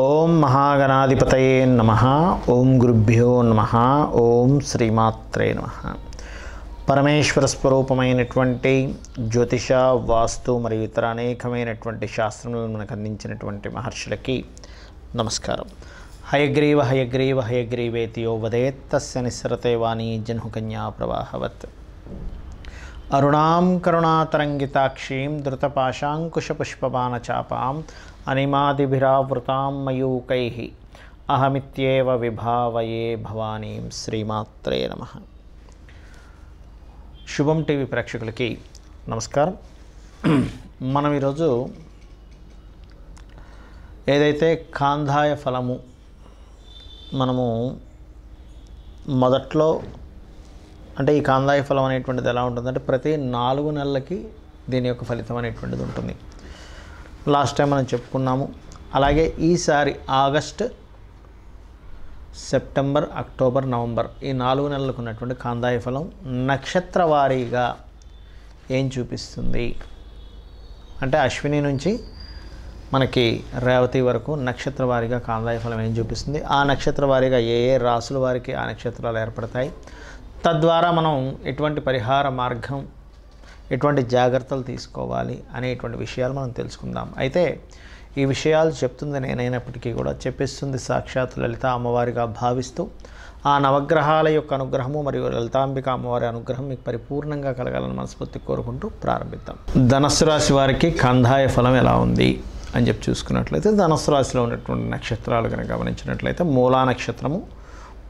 ఓం మహాగణాధిపతయే నమ ఓం గురుభ్యో నమ ఓం శ్రీమాత్రే నమ పరమేశ్వర స్వరూపమైనటువంటి జ్యోతిష వాస్తు మరియు ఇతర అనేకమైనటువంటి శాస్త్రములను మనకు అందించినటువంటి మహర్షులకి నమస్కారం హయగ్రీవ హయగ్రీవ హయగ్రీవేతి యో వదేత్త శనిశ్రతే వాణి జన్హుకన్యా ప్రవాహవత్ అరుణాం కరుణాతరంగితాక్షీం ధృతపాశాంకుశపుష్పబాణచాపాం అనిమాదిభిరావృతాం మయూకై అహమిత్యేవ విభావయే భవానీం శ్రీమాత్రే నమ శుభం టీవీ ప్రేక్షకులకి నమస్కారం మనం ఈరోజు ఏదైతే కాంధాయ ఫలము మనము మొదట్లో అంటే ఈ కాందాయ ఫలం అనేటువంటిది ఎలా ఉంటుందంటే ప్రతి నాలుగు నెలలకి దీని యొక్క ఫలితం అనేటువంటిది ఉంటుంది లాస్ట్ టైం మనం చెప్పుకున్నాము అలాగే ఈసారి ఆగస్ట్ సెప్టెంబర్ అక్టోబర్ నవంబర్ ఈ నాలుగు నెలలకు ఉన్నటువంటి కాందాయ ఫలం నక్షత్ర వారీగా ఏం చూపిస్తుంది అంటే అశ్విని నుంచి మనకి రేవతి వరకు నక్షత్ర వారీగా కాందాయ ఫలం ఏం చూపిస్తుంది ఆ నక్షత్ర వారీగా ఏ ఏ రాసుల వారికి ఆ నక్షత్రాలు ఏర్పడతాయి తద్వారా మనం ఎటువంటి పరిహార మార్గం ఎటువంటి జాగ్రత్తలు తీసుకోవాలి అనేటువంటి విషయాలు మనం తెలుసుకుందాం అయితే ఈ విషయాలు చెప్తుంది నేనైనప్పటికీ కూడా చెప్పిస్తుంది సాక్షాత్ లలిత అమ్మవారిగా భావిస్తూ ఆ నవగ్రహాల యొక్క అనుగ్రహము మరియు లలితాంబిక అమ్మవారి అనుగ్రహం మీకు పరిపూర్ణంగా కలగాలని మనస్ఫూర్తి కోరుకుంటూ ప్రారంభిద్దాం ధనస్సు రాశి వారికి కందాయ ఫలం ఎలా ఉంది అని చెప్పి చూసుకున్నట్లయితే ధనస్సు రాశిలో ఉన్నటువంటి నక్షత్రాలు కనుక గమనించినట్లయితే మూలా నక్షత్రము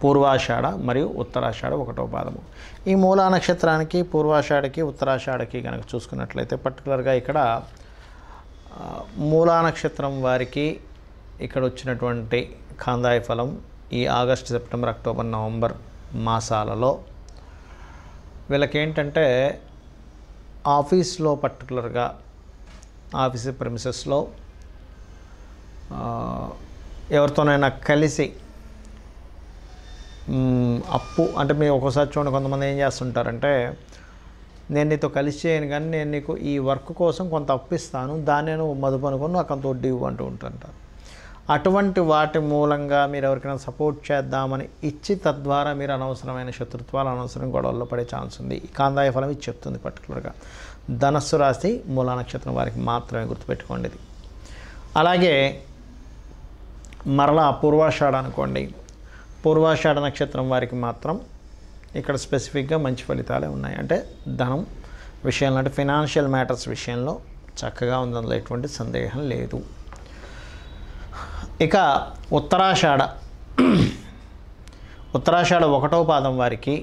పూర్వాషాఢ మరియు ఉత్తరాషాఢ ఒకటో పాదము ఈ మూలా నక్షత్రానికి పూర్వాషాఢకి ఉత్తరాషాఢకి కనుక చూసుకున్నట్లయితే పర్టికులర్గా ఇక్కడ మూలా నక్షత్రం వారికి ఇక్కడ వచ్చినటువంటి కాందాయ ఫలం ఈ ఆగస్టు సెప్టెంబర్ అక్టోబర్ నవంబర్ మాసాలలో వీళ్ళకేంటంటే ఆఫీస్లో పర్టికులర్గా ఆఫీస్ ప్రిమిసెస్లో ఎవరితోనైనా కలిసి అప్పు అంటే మీరు ఒకసారి చూడండి కొంతమంది ఏం చేస్తుంటారంటే నేను నీతో కలిసి చేయను కానీ నేను నీకు ఈ వర్క్ కోసం కొంత ఇస్తాను దాన్ని నేను మదుపు అనుకుని నాకు అంత వడ్డీ అంటూ అటువంటి వాటి మూలంగా మీరు ఎవరికైనా సపోర్ట్ చేద్దామని ఇచ్చి తద్వారా మీరు అనవసరమైన శత్రుత్వాలు అనవసరం గొడవల్లో పడే ఛాన్స్ ఉంది కాందాయ ఫలం ఇది చెప్తుంది పర్టికులర్గా ధనస్సు రాశి మూలా నక్షత్రం వారికి మాత్రమే గుర్తుపెట్టుకోండి అలాగే మరలా పూర్వాషాఢ అనుకోండి పూర్వాషాఢ నక్షత్రం వారికి మాత్రం ఇక్కడ స్పెసిఫిక్గా మంచి ఫలితాలే ఉన్నాయి అంటే ధనం విషయంలో అంటే ఫినాన్షియల్ మ్యాటర్స్ విషయంలో చక్కగా ఉందందులో ఎటువంటి సందేహం లేదు ఇక ఉత్తరాషాఢ ఉత్తరాషాఢ ఒకటో పాదం వారికి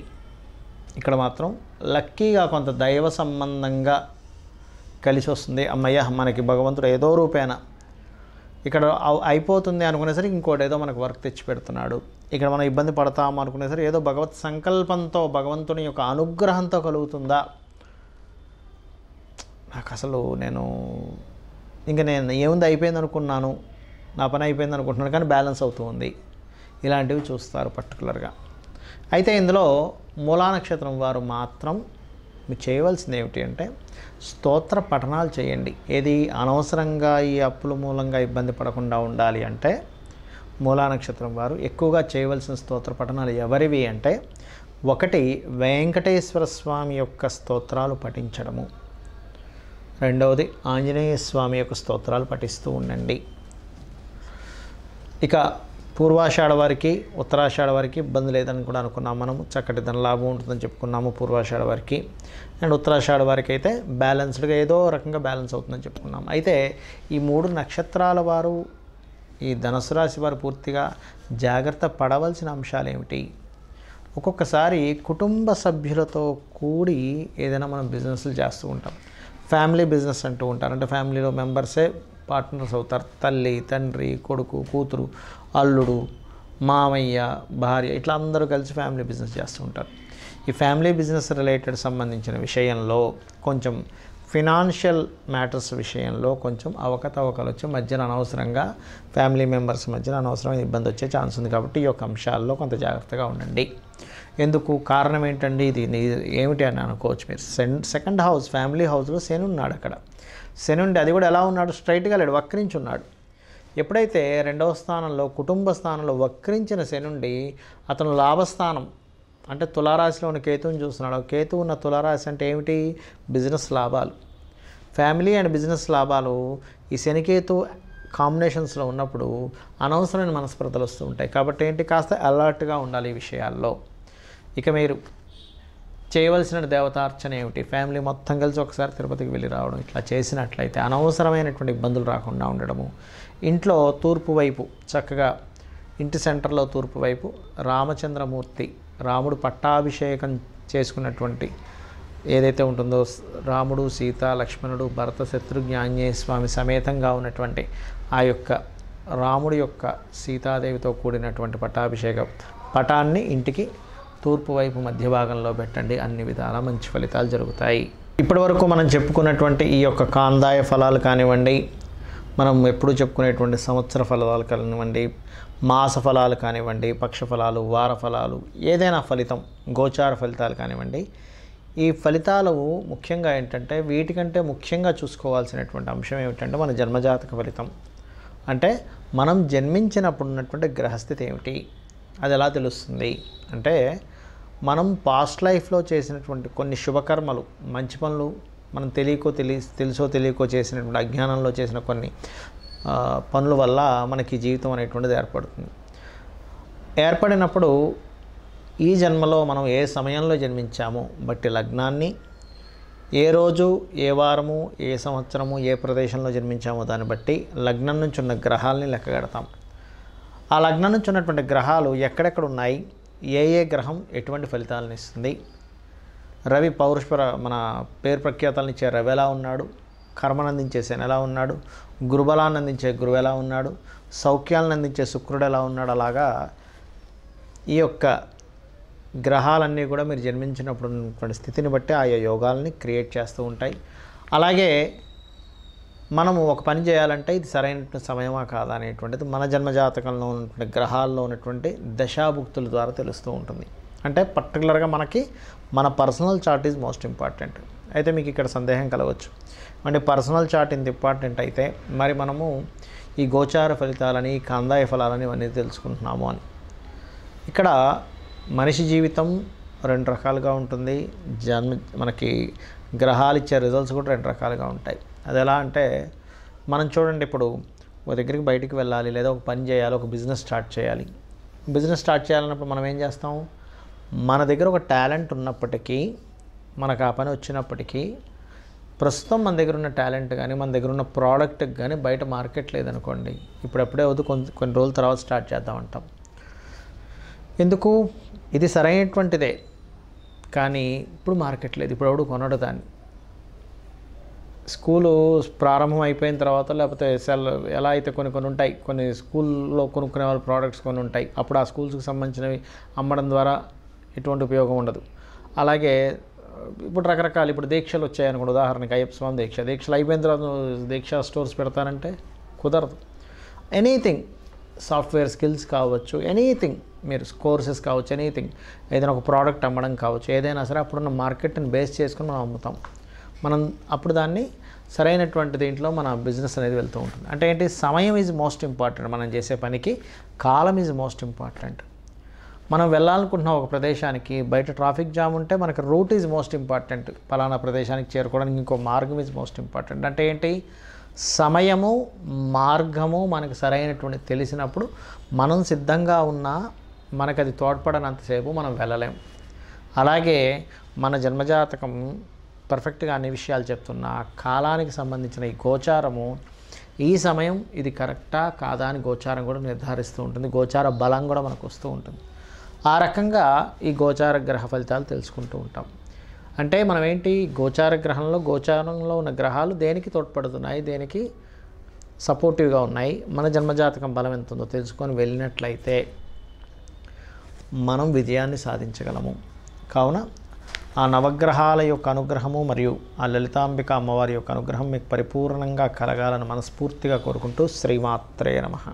ఇక్కడ మాత్రం లక్కీగా కొంత దైవ సంబంధంగా కలిసి వస్తుంది అమ్మయ్య మనకి భగవంతుడు ఏదో రూపేణ ఇక్కడ అయిపోతుంది అనుకునేసరికి ఇంకోటి ఏదో మనకు వర్క్ తెచ్చి పెడుతున్నాడు ఇక్కడ మనం ఇబ్బంది పడతాం అనుకునేసరికి ఏదో భగవత్ సంకల్పంతో భగవంతుని యొక్క అనుగ్రహంతో కలుగుతుందా నాకు అసలు నేను ఇంకా నేను ఏముంది అయిపోయింది అనుకున్నాను నా పని అయిపోయింది అనుకుంటున్నాను కానీ బ్యాలెన్స్ అవుతూ ఉంది ఇలాంటివి చూస్తారు పర్టికులర్గా అయితే ఇందులో మూలా నక్షత్రం వారు మాత్రం మీరు చేయవలసింది ఏమిటి అంటే స్తోత్ర పఠనాలు చేయండి ఏది అనవసరంగా ఈ అప్పుల మూలంగా ఇబ్బంది పడకుండా ఉండాలి అంటే మూలా నక్షత్రం వారు ఎక్కువగా చేయవలసిన స్తోత్ర పఠనాలు ఎవరివి అంటే ఒకటి వెంకటేశ్వర స్వామి యొక్క స్తోత్రాలు పఠించడము రెండవది ఆంజనేయ స్వామి యొక్క స్తోత్రాలు పఠిస్తూ ఉండండి ఇక పూర్వాషాఢ వారికి ఉత్తరాషాఢ వారికి ఇబ్బంది లేదని కూడా అనుకున్నాం మనము చక్కటి దాని లాభం ఉంటుందని చెప్పుకున్నాము పూర్వాషాఢ వారికి అండ్ ఉత్తరాషాఢ వారికి అయితే బ్యాలెన్స్డ్గా ఏదో రకంగా బ్యాలెన్స్ అవుతుందని చెప్పుకున్నాం అయితే ఈ మూడు నక్షత్రాల వారు ఈ ధనుసు రాశి వారు పూర్తిగా జాగ్రత్త పడవలసిన అంశాలు ఏమిటి ఒక్కొక్కసారి కుటుంబ సభ్యులతో కూడి ఏదైనా మనం బిజినెస్లు చేస్తూ ఉంటాం ఫ్యామిలీ బిజినెస్ అంటూ ఉంటారు అంటే ఫ్యామిలీలో మెంబర్సే పార్ట్నర్స్ అవుతారు తల్లి తండ్రి కొడుకు కూతురు అల్లుడు మామయ్య భార్య ఇట్లా అందరూ కలిసి ఫ్యామిలీ బిజినెస్ చేస్తూ ఉంటారు ఈ ఫ్యామిలీ బిజినెస్ రిలేటెడ్ సంబంధించిన విషయంలో కొంచెం ఫినాన్షియల్ మ్యాటర్స్ విషయంలో కొంచెం అవకతవకలు వచ్చి మధ్యన అనవసరంగా ఫ్యామిలీ మెంబర్స్ మధ్యన అనవసరమైన ఇబ్బంది వచ్చే ఛాన్స్ ఉంది కాబట్టి ఈ యొక్క అంశాల్లో కొంత జాగ్రత్తగా ఉండండి ఎందుకు కారణం ఏంటండి ఇది ఏమిటి అని అనుకోవచ్చు మీరు సెకండ్ హౌస్ ఫ్యామిలీ హౌస్లో శని ఉన్నాడు అక్కడ శని ఉండి అది కూడా ఎలా ఉన్నాడు స్ట్రైట్గా లేడు వక్రించి ఉన్నాడు ఎప్పుడైతే రెండవ స్థానంలో కుటుంబ స్థానంలో వక్రించిన శనుండి అతను లాభస్థానం అంటే తులారాశిలో ఉన్న కేతువుని చూస్తున్నాడు కేతు ఉన్న తులారాశి అంటే ఏమిటి బిజినెస్ లాభాలు ఫ్యామిలీ అండ్ బిజినెస్ లాభాలు ఈ శనికేతు కాంబినేషన్స్లో ఉన్నప్పుడు అనవసరమైన మనస్పర్ధలు వస్తూ ఉంటాయి కాబట్టి ఏంటి కాస్త అలర్ట్గా ఉండాలి ఈ విషయాల్లో ఇక మీరు చేయవలసిన దేవతార్చన ఏమిటి ఫ్యామిలీ మొత్తం కలిసి ఒకసారి తిరుపతికి వెళ్ళి రావడం ఇట్లా చేసినట్లయితే అనవసరమైనటువంటి ఇబ్బందులు రాకుండా ఉండడము ఇంట్లో తూర్పు వైపు చక్కగా ఇంటి సెంటర్లో తూర్పు వైపు రామచంద్రమూర్తి రాముడు పట్టాభిషేకం చేసుకున్నటువంటి ఏదైతే ఉంటుందో రాముడు సీత లక్ష్మణుడు భరత శత్రుఘ్న ఆంజనేయ స్వామి సమేతంగా ఉన్నటువంటి ఆ యొక్క రాముడి యొక్క సీతాదేవితో కూడినటువంటి పట్టాభిషేకం పటాన్ని ఇంటికి తూర్పు వైపు మధ్య భాగంలో పెట్టండి అన్ని విధాలా మంచి ఫలితాలు జరుగుతాయి ఇప్పటివరకు మనం చెప్పుకున్నటువంటి ఈ యొక్క కాందాయ ఫలాలు కానివ్వండి మనం ఎప్పుడు చెప్పుకునేటువంటి సంవత్సర ఫలాలు కానివ్వండి మాస ఫలాలు కానివ్వండి పక్ష ఫలాలు వార ఫలాలు ఏదైనా ఫలితం గోచార ఫలితాలు కానివ్వండి ఈ ఫలితాలు ముఖ్యంగా ఏంటంటే వీటికంటే ముఖ్యంగా చూసుకోవాల్సినటువంటి అంశం ఏమిటంటే మన జన్మజాతక ఫలితం అంటే మనం జన్మించినప్పుడు ఉన్నటువంటి గ్రహస్థితి ఏమిటి అది ఎలా తెలుస్తుంది అంటే మనం పాస్ట్ లైఫ్లో చేసినటువంటి కొన్ని శుభకర్మలు మంచి పనులు మనం తెలియకో తెలి తెలుసో తెలియకో చేసినటువంటి అజ్ఞానంలో చేసిన కొన్ని పనుల వల్ల మనకి జీవితం అనేటువంటిది ఏర్పడుతుంది ఏర్పడినప్పుడు ఈ జన్మలో మనం ఏ సమయంలో జన్మించామో బట్టి లగ్నాన్ని ఏ రోజు ఏ వారము ఏ సంవత్సరము ఏ ప్రదేశంలో జన్మించామో దాన్ని బట్టి లగ్నం నుంచి ఉన్న గ్రహాలని లెక్కగడతాం ఆ లగ్నం నుంచి ఉన్నటువంటి గ్రహాలు ఎక్కడెక్కడ ఉన్నాయి ఏ ఏ గ్రహం ఎటువంటి ఫలితాలను ఇస్తుంది రవి పౌరుష మన పేరు ప్రఖ్యాతాలను ఇచ్చే రవి ఎలా ఉన్నాడు కర్మను అందించే శని ఎలా ఉన్నాడు గురుబలాన్ని అందించే గురువు ఎలా ఉన్నాడు సౌఖ్యాలను అందించే శుక్రుడు ఎలా ఉన్నాడు అలాగా ఈ యొక్క గ్రహాలన్నీ కూడా మీరు జన్మించినప్పుడు స్థితిని బట్టి ఆయా యోగాలని క్రియేట్ చేస్తూ ఉంటాయి అలాగే మనము ఒక పని చేయాలంటే ఇది సరైన సమయమా కాదా అనేటువంటిది మన జన్మజాతకంలో ఉన్నటువంటి గ్రహాల్లో ఉన్నటువంటి దశాభుక్తుల ద్వారా తెలుస్తూ ఉంటుంది అంటే పర్టికులర్గా మనకి మన personal chart is most important అయితే మీకు ఇక్కడ సందేహం కలవచ్చు అంటే పర్సనల్ చార్ట్ ఇంత ఇంపార్టెంట్ అయితే మరి మనము ఈ గోచార ఫలితాలని ఈ కందాయ ఫలాలని ఇవన్నీ తెలుసుకుంటున్నాము అని ఇక్కడ మనిషి జీవితం రెండు రకాలుగా ఉంటుంది జన్మ మనకి గ్రహాలు ఇచ్చే రిజల్ట్స్ కూడా రెండు రకాలుగా ఉంటాయి అది ఎలా అంటే మనం చూడండి ఇప్పుడు ఒక దగ్గరికి బయటికి వెళ్ళాలి లేదా ఒక పని చేయాలి ఒక బిజినెస్ స్టార్ట్ చేయాలి బిజినెస్ స్టార్ట్ చేయాలన్నప్పుడు మనం ఏం చేస్తాం మన దగ్గర ఒక టాలెంట్ ఉన్నప్పటికీ మనకు ఆ పని వచ్చినప్పటికీ ప్రస్తుతం మన దగ్గర ఉన్న టాలెంట్ కానీ మన దగ్గర ఉన్న ప్రోడక్ట్ కానీ బయట మార్కెట్ లేదనుకోండి ఇప్పుడప్పుడే వద్దు కొన్ని కొన్ని రోజుల తర్వాత స్టార్ట్ చేద్దాం అంటాం ఎందుకు ఇది సరైనటువంటిదే కానీ ఇప్పుడు మార్కెట్ లేదు ఇప్పుడు ఎవడు కొనడు దాన్ని స్కూలు ప్రారంభం అయిపోయిన తర్వాత లేకపోతే సెల్ ఎలా అయితే కొన్ని కొన్ని ఉంటాయి కొన్ని స్కూల్లో కొనుక్కునే వాళ్ళ ప్రోడక్ట్స్ కొన్ని ఉంటాయి అప్పుడు ఆ స్కూల్స్కి సంబంధించినవి అమ్మడం ద్వారా ఎటువంటి ఉపయోగం ఉండదు అలాగే ఇప్పుడు రకరకాలు ఇప్పుడు దీక్షలు వచ్చాయనుకోండి ఉదాహరణకి అయ్యప్ప స్వామి దీక్ష దీక్షలు అయిపోయిన తర్వాత దీక్ష స్టోర్స్ పెడతానంటే కుదరదు ఎనీథింగ్ సాఫ్ట్వేర్ స్కిల్స్ కావచ్చు ఎనీథింగ్ మీరు కోర్సెస్ కావచ్చు ఎనీథింగ్ ఏదైనా ఒక ప్రోడక్ట్ అమ్మడం కావచ్చు ఏదైనా సరే అప్పుడున్న మార్కెట్ని బేస్ చేసుకుని మనం అమ్ముతాం మనం అప్పుడు దాన్ని సరైనటువంటి దీంట్లో మన బిజినెస్ అనేది వెళ్తూ ఉంటుంది అంటే ఏంటి సమయం ఈజ్ మోస్ట్ ఇంపార్టెంట్ మనం చేసే పనికి కాలం ఈజ్ మోస్ట్ ఇంపార్టెంట్ మనం వెళ్ళాలనుకుంటున్న ఒక ప్రదేశానికి బయట ట్రాఫిక్ జామ్ ఉంటే మనకు రూట్ ఈజ్ మోస్ట్ ఇంపార్టెంట్ పలానా ప్రదేశానికి చేరుకోవడానికి ఇంకో మార్గం ఈజ్ మోస్ట్ ఇంపార్టెంట్ అంటే ఏంటి సమయము మార్గము మనకు సరైనటువంటి తెలిసినప్పుడు మనం సిద్ధంగా ఉన్న మనకు అది తోడ్పడనంతసేపు మనం వెళ్ళలేం అలాగే మన జన్మజాతకం పర్ఫెక్ట్గా అన్ని విషయాలు చెప్తున్నా కాలానికి సంబంధించిన ఈ గోచారము ఈ సమయం ఇది కరెక్టా కాదా అని గోచారం కూడా నిర్ధారిస్తూ ఉంటుంది గోచార బలం కూడా మనకు వస్తూ ఉంటుంది ఆ రకంగా ఈ గోచార గ్రహ ఫలితాలు తెలుసుకుంటూ ఉంటాం అంటే మనం ఏంటి గోచార గ్రహంలో గోచారంలో ఉన్న గ్రహాలు దేనికి తోడ్పడుతున్నాయి దేనికి సపోర్టివ్గా ఉన్నాయి మన జన్మజాతకం బలం ఎంత ఉందో తెలుసుకొని వెళ్ళినట్లయితే మనం విజయాన్ని సాధించగలము కావున ఆ నవగ్రహాల యొక్క అనుగ్రహము మరియు ఆ లలితాంబిక అమ్మవారి యొక్క అనుగ్రహం మీకు పరిపూర్ణంగా కలగాలని మనస్ఫూర్తిగా కోరుకుంటూ శ్రీమాత్రే నమ